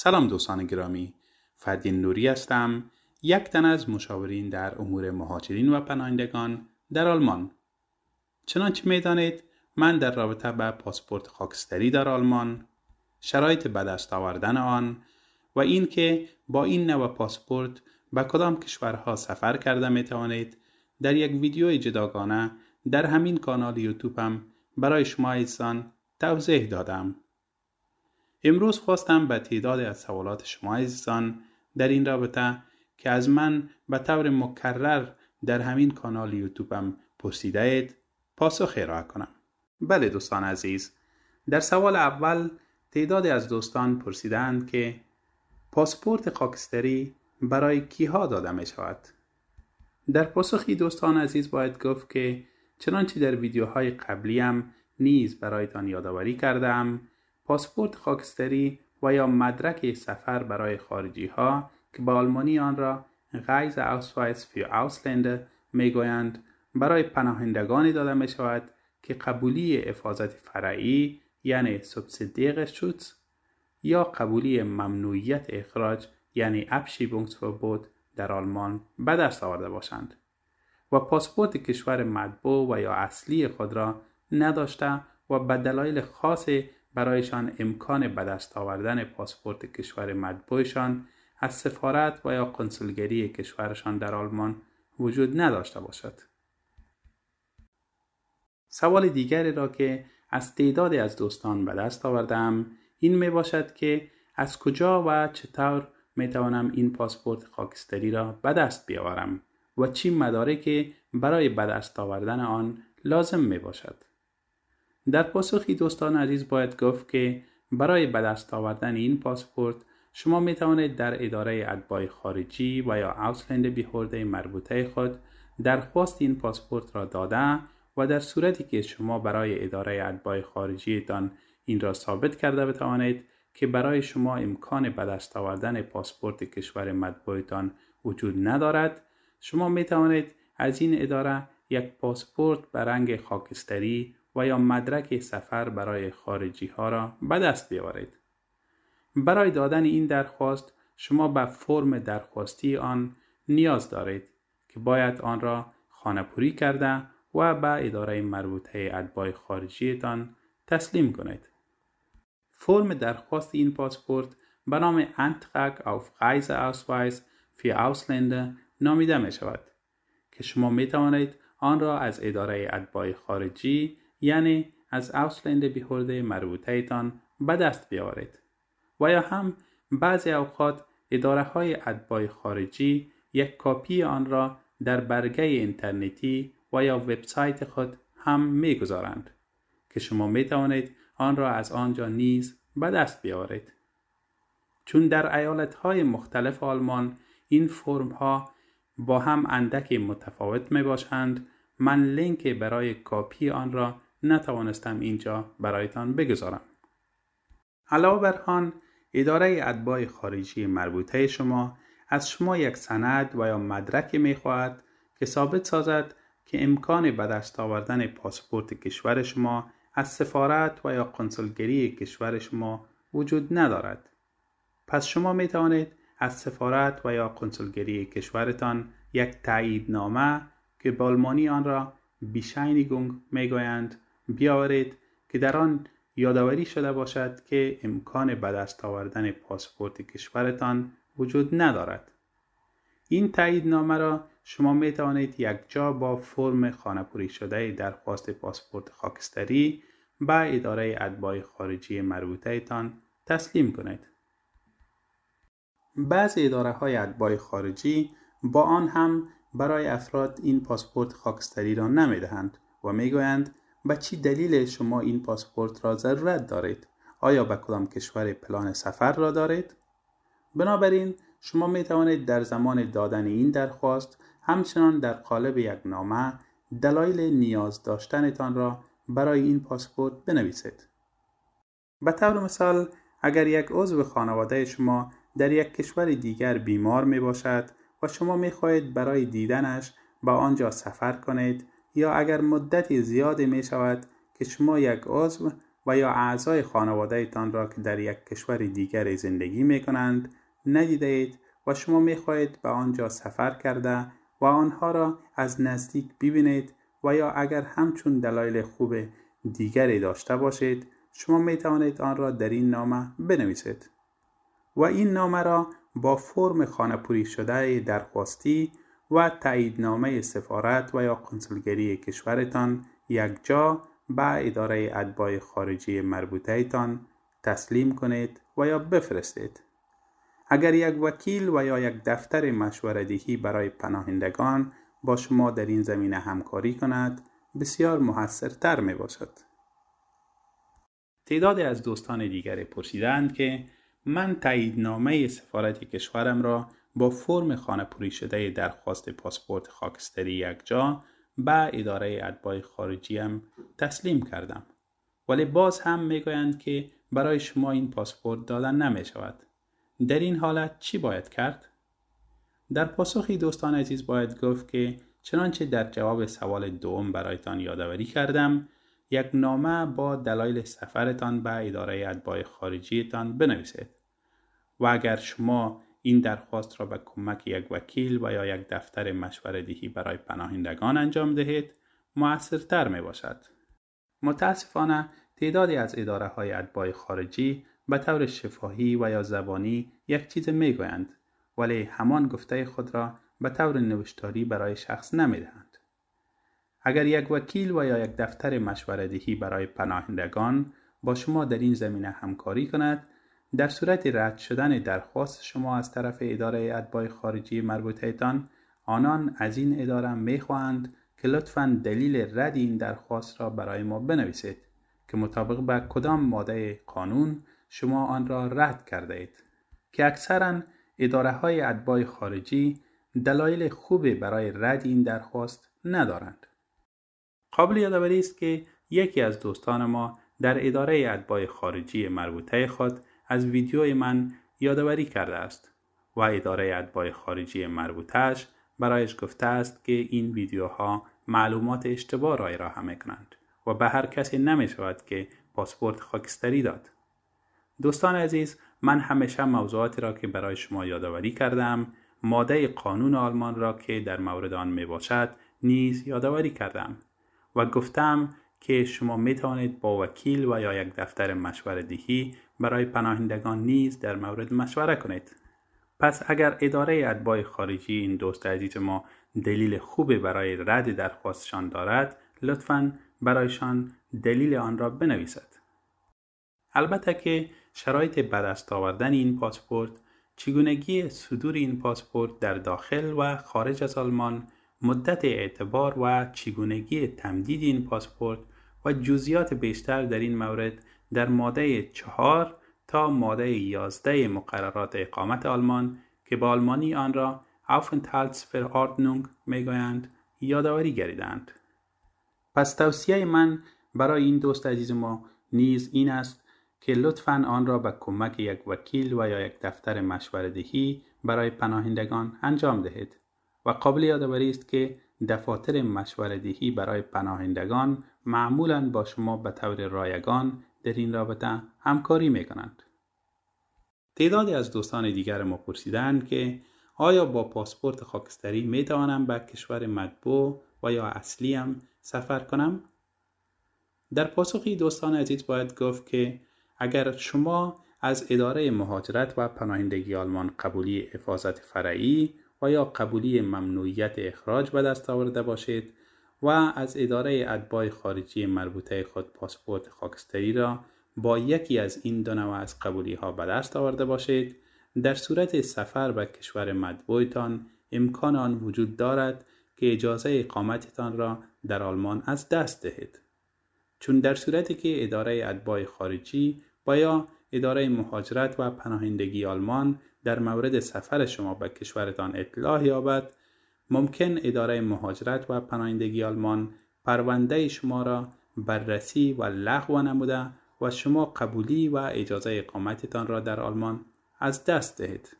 سلام دوستان گرامی فردین نوری هستم یک تن از مشاورین در امور مهاجرین و پناهندگان در آلمان چنانچه میدانید من در رابطه به پاسپورت خاکستری در آلمان شرایط به دست آوردن آن و اینکه با این نوع پاسپورت به کدام کشورها سفر کرده می توانید در یک ویدیوی جداگانه در همین کانال یوتیوبم برای شما ایزان توضیح دادم امروز خواستم به تعداد از سوالات شما عزیزان در این رابطه که از من به طور مکرر در همین کانال یوتیوبم پرسیده اید پاسخ ارائه کنم بله دوستان عزیز در سوال اول تعداد از دوستان پرسیدند که پاسپورت خاکستری برای کیها داده می شود در پاسخی دوستان عزیز باید گفت که چنانچه در ویدیوهای قبلی هم نیز برایتان یادآوری کردم پاسپورت خاکستری و یا مدرک سفر برای خارجی ها که به آلمانی آن را غیز اوسوایس فی می گویند برای پناهندگانی داده می شود که قبولی حفاظت فرعی یعنی سبسیدیق شوتز یا قبولی ممنوعیت اخراج یعنی بود در آلمان به دست آورده باشند و پاسپورت کشور مطبوع و یا اصلی خود را نداشته و به دلایل خاصی برایشان امکان به دست آوردن پاسپورت کشور مطبوعشان از سفارت و یا کنسولگری کشورشان در آلمان وجود نداشته باشد. سوال دیگری را که از تعدادی از دوستان به دست آوردم این می باشد که از کجا و چطور می توانم این پاسپورت خاکستری را به دست بیاورم و چی مدارکی برای به دست آوردن آن لازم می باشد. در پاسخی دوستان عزیز باید گفت که برای به دست آوردن این پاسپورت شما می توانید در اداره ادبای خارجی و یا اوسلند بیهورده مربوطه خود درخواست این پاسپورت را داده و در صورتی که شما برای اداره ادبای خارجیتان این را ثابت کرده بتوانید که برای شما امکان به دست آوردن پاسپورت کشور مطبوعتان وجود ندارد شما می توانید از این اداره یک پاسپورت به رنگ خاکستری و یا مدرک سفر برای خارجی ها را به دست بیاورید. برای دادن این درخواست شما به فرم درخواستی آن نیاز دارید که باید آن را پوری کرده و به اداره مربوطه ادبای خارجیتان تسلیم کنید. فرم درخواست این پاسپورت به نام آف auf Reiseausweis فی Ausländer نامیده می شود که شما می توانید آن را از اداره ادبای خارجی یعنی از اوسلند مربوطه ایتان به دست بیاورید و یا هم بعضی اوقات اداره های ادبای خارجی یک کاپی آن را در برگه اینترنتی و یا وبسایت خود هم میگذارند که شما می توانید آن را از آنجا نیز به دست بیاورید چون در ایالت های مختلف آلمان این فرم ها با هم اندکی متفاوت می باشند من لینک برای کاپی آن را نتوانستم اینجا برایتان بگذارم علاوه بر آن اداره ادبای خارجی مربوطه شما از شما یک سند و یا مدرکی خواهد که ثابت سازد که امکان به دست آوردن پاسپورت کشور شما از سفارت و یا کنسولگری کشور شما وجود ندارد پس شما می توانید از سفارت و یا کنسولگری کشورتان یک تایید نامه که بالمانی آن را می میگویند بیاورید که در آن یادآوری شده باشد که امکان به دست آوردن پاسپورت کشورتان وجود ندارد این تایید نامه را شما می توانید یک جا با فرم پوری شده درخواست پاسپورت خاکستری به اداره ادبای خارجی مربوطه تسلیم کنید. بعضی اداره های ادبای خارجی با آن هم برای افراد این پاسپورت خاکستری را نمی دهند و می گویند به چی دلیل شما این پاسپورت را ضرورت دارید آیا به کدام کشور پلان سفر را دارید بنابراین شما می توانید در زمان دادن این درخواست همچنان در قالب یک نامه دلایل نیاز داشتنتان را برای این پاسپورت بنویسید به طور مثال اگر یک عضو خانواده شما در یک کشور دیگر بیمار می باشد و شما می خواهید برای دیدنش به آنجا سفر کنید یا اگر مدتی زیادی می شود که شما یک عضو و یا اعضای تان را که در یک کشور دیگر زندگی می کنند ندیده اید و شما می خواهید به آنجا سفر کرده و آنها را از نزدیک ببینید و یا اگر همچون دلایل خوب دیگری داشته باشید شما می توانید آن را در این نامه بنویسید و این نامه را با فرم خانه پوری شده درخواستی و نامه سفارت و یا کنسولگری کشورتان یکجا به اداره ادبای خارجی مربوطه تان تسلیم کنید و یا بفرستید. اگر یک وکیل و یا یک دفتر مشوردهی برای پناهندگان با شما در این زمینه همکاری کند بسیار موثرتر می باشد. تعداد از دوستان دیگر پرسیدند که من نامه سفارت کشورم را با فرم خانه پوری شده درخواست پاسپورت خاکستری یکجا به اداره ادبای خارجی هم تسلیم کردم ولی باز هم میگویند که برای شما این پاسپورت دادن نمی شود در این حالت چی باید کرد؟ در پاسخی دوستان عزیز باید گفت که چنانچه در جواب سوال دوم برایتان یادآوری کردم یک نامه با دلایل سفرتان به اداره ادبای خارجیتان بنویسید و اگر شما این درخواست را به کمک یک وکیل و یا یک دفتر مشوره دهی برای پناهندگان انجام دهید موثرتر می باشد. متاسفانه تعدادی از اداره های ادبای خارجی به طور شفاهی و یا زبانی یک چیز می گویند ولی همان گفته خود را به طور نوشتاری برای شخص نمی دهند. اگر یک وکیل و یا یک دفتر مشوره برای پناهندگان با شما در این زمینه همکاری کند در صورت رد شدن درخواست شما از طرف اداره ادبای خارجی مربوطهتان آنان از این اداره میخواهند که لطفا دلیل رد این درخواست را برای ما بنویسید که مطابق به کدام ماده قانون شما آن را رد کرده اید که اکثرا اداره های ادبای خارجی دلایل خوبی برای رد این درخواست ندارند قابل یادآوری است که یکی از دوستان ما در اداره ادبای خارجی مربوطه خود از ویدیوی من یادآوری کرده است و اداره اتباع خارجی مربوطش برایش گفته است که این ویدیوها معلومات اشتباه را ارائه میکنند و به هر کسی نمی شود که پاسپورت خاکستری داد. دوستان عزیز من همیشه موضوعاتی را که برای شما یادآوری کردم ماده قانون آلمان را که در مورد آن می باشد نیز یادآوری کردم و گفتم که شما می توانید با وکیل و یا یک دفتر مشوره دهی برای پناهندگان نیز در مورد مشوره کنید. پس اگر اداره اتباع خارجی این دوست عزیز ما دلیل خوبی برای رد درخواستشان دارد لطفا برایشان دلیل آن را بنویسد البته که شرایط بدست آوردن این پاسپورت چگونگی صدور این پاسپورت در داخل و خارج از آلمان مدت اعتبار و چگونگی تمدید این پاسپورت و جزئیات بیشتر در این مورد در ماده چهار تا ماده یازده مقررات اقامت آلمان که به آلمانی آن را Aufenthaltsverordnung میگویند یادآوری گریدند. پس توصیه من برای این دوست عزیز ما نیز این است که لطفا آن را به کمک یک وکیل و یا یک دفتر مشوردهی برای پناهندگان انجام دهید. و قابل یادآوری است که دفاتر دهی برای پناهندگان معمولا با شما به طور رایگان در این رابطه همکاری می کنند. تعدادی از دوستان دیگر ما پرسیدند که آیا با پاسپورت خاکستری می توانم به کشور مطبوع و یا اصلیم سفر کنم؟ در پاسخی دوستان عزیز باید گفت که اگر شما از اداره مهاجرت و پناهندگی آلمان قبولی حفاظت فرعی و یا قبولی ممنوعیت اخراج به دست آورده باشید و از اداره ادبای خارجی مربوطه خود پاسپورت خاکستری را با یکی از این دو نوع از قبولی ها به دست آورده باشید در صورت سفر به کشور مدبویتان امکان آن وجود دارد که اجازه اقامتتان را در آلمان از دست دهید چون در صورتی که اداره ادبای خارجی و یا اداره مهاجرت و پناهندگی آلمان در مورد سفر شما به کشورتان اطلاع یابد ممکن اداره مهاجرت و پناهندگی آلمان پرونده شما را بررسی و لغو نموده و شما قبولی و اجازه اقامتتان را در آلمان از دست دهید.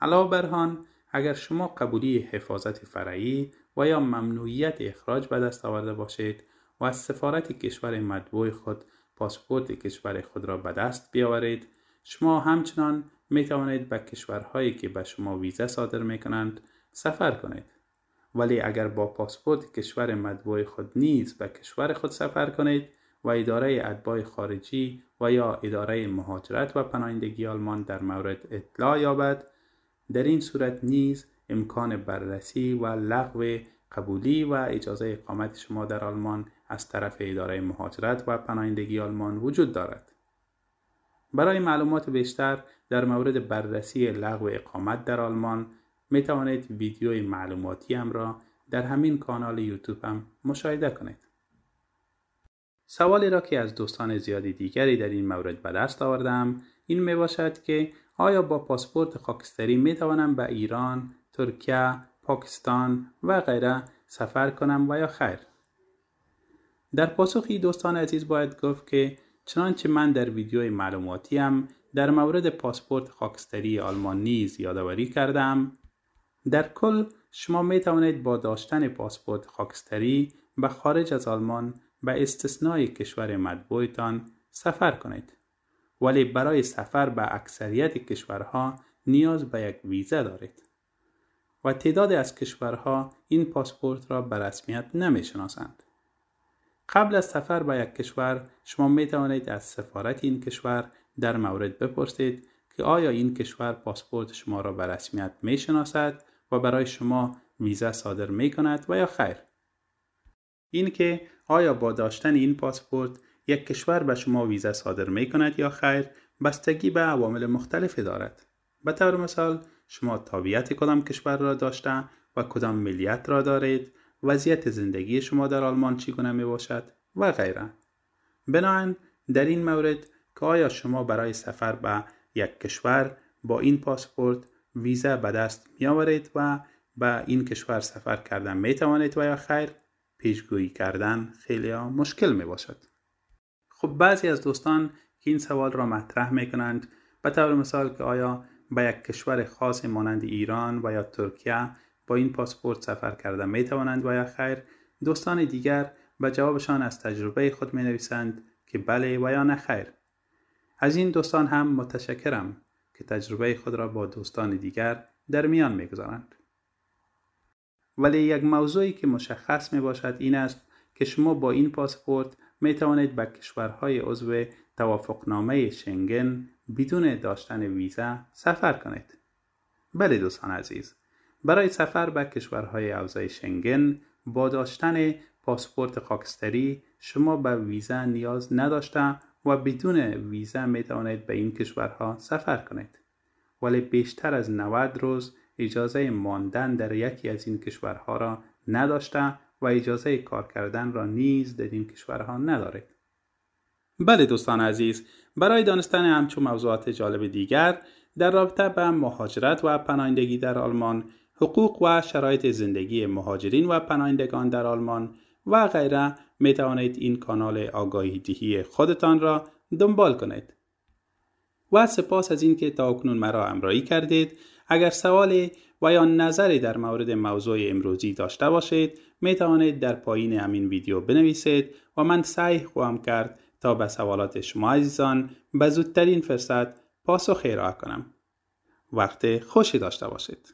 علاوه برهان اگر شما قبولی حفاظت فرعی و یا ممنوعیت اخراج به دست آورده باشید و از سفارت کشور مدبوع خود پاسپورت کشور خود را به دست بیاورید شما همچنان می توانید به کشورهایی که به شما ویزا صادر می کنند سفر کنید ولی اگر با پاسپورت کشور مطبوع خود نیز به کشور خود سفر کنید و اداره اتباع خارجی و یا اداره مهاجرت و پناهندگی آلمان در مورد اطلاع یابد در این صورت نیز امکان بررسی و لغو قبولی و اجازه اقامت شما در آلمان از طرف اداره مهاجرت و پناهندگی آلمان وجود دارد. برای معلومات بیشتر در مورد بررسی لغو اقامت در آلمان می توانید ویدیو معلوماتی هم را در همین کانال یوتیوب هم مشاهده کنید. سوالی را که از دوستان زیادی دیگری در این مورد به دست آوردم این می باشد که آیا با پاسپورت خاکستری می توانم به ایران، ترکیه، پاکستان و غیره سفر کنم و یا خیر در پاسخی دوستان عزیز باید گفت که چنانچه من در ویدیوی معلوماتیم در مورد پاسپورت خاکستری آلمان نیز یادآوری کردم در کل شما می توانید با داشتن پاسپورت خاکستری به خارج از آلمان به استثنای کشور مطبوعتان سفر کنید ولی برای سفر به اکثریت کشورها نیاز به یک ویزا دارید و تعداد از کشورها این پاسپورت را به رسمیت نمیشناسند. قبل از سفر به یک کشور شما می توانید از سفارت این کشور در مورد بپرسید که آیا این کشور پاسپورت شما را به رسمیت می شناسد و برای شما ویزه صادر می کند و یا خیر. اینکه آیا با داشتن این پاسپورت یک کشور به شما ویزه صادر می کند یا خیر بستگی به عوامل مختلفی دارد. به طور مثال شما تابعیت کدام کشور را داشته و کدام ملیت را دارید وضعیت زندگی شما در آلمان چگونه می باشد و غیره بنابراین در این مورد که آیا شما برای سفر به یک کشور با این پاسپورت ویزا به دست می آورید و به این کشور سفر کردن می توانید و یا خیر پیشگویی کردن خیلی مشکل می باشد خب بعضی از دوستان که این سوال را مطرح می کنند به طور مثال که آیا به یک کشور خاص مانند ایران و یا ترکیه با این پاسپورت سفر کرده می توانند و یا خیر دوستان دیگر به جوابشان از تجربه خود می نویسند که بله و یا نه خیر از این دوستان هم متشکرم که تجربه خود را با دوستان دیگر در میان می گذارند. ولی یک موضوعی که مشخص می باشد این است که شما با این پاسپورت می توانید به کشورهای عضو توافقنامه شنگن بدون داشتن ویزا سفر کنید. بله دوستان عزیز، برای سفر به کشورهای حوزه شنگن با داشتن پاسپورت خاکستری شما به ویزا نیاز نداشته و بدون ویزا می توانید به این کشورها سفر کنید. ولی بیشتر از 90 روز اجازه ماندن در یکی از این کشورها را نداشته و اجازه کار کردن را نیز در این کشورها ندارید. بله دوستان عزیز برای دانستن همچون موضوعات جالب دیگر در رابطه به مهاجرت و پناهندگی در آلمان حقوق و شرایط زندگی مهاجرین و پناهندگان در آلمان و غیره می توانید این کانال آگاهی دهی خودتان را دنبال کنید و سپاس از اینکه تا اکنون مرا امرایی کردید اگر سوال و یا نظری در مورد موضوع امروزی داشته باشید می توانید در پایین همین ویدیو بنویسید و من سعی خواهم کرد تا به سوالات شما عزیزان به زودترین فرصت پاسخ ارائه کنم وقت خوشی داشته باشید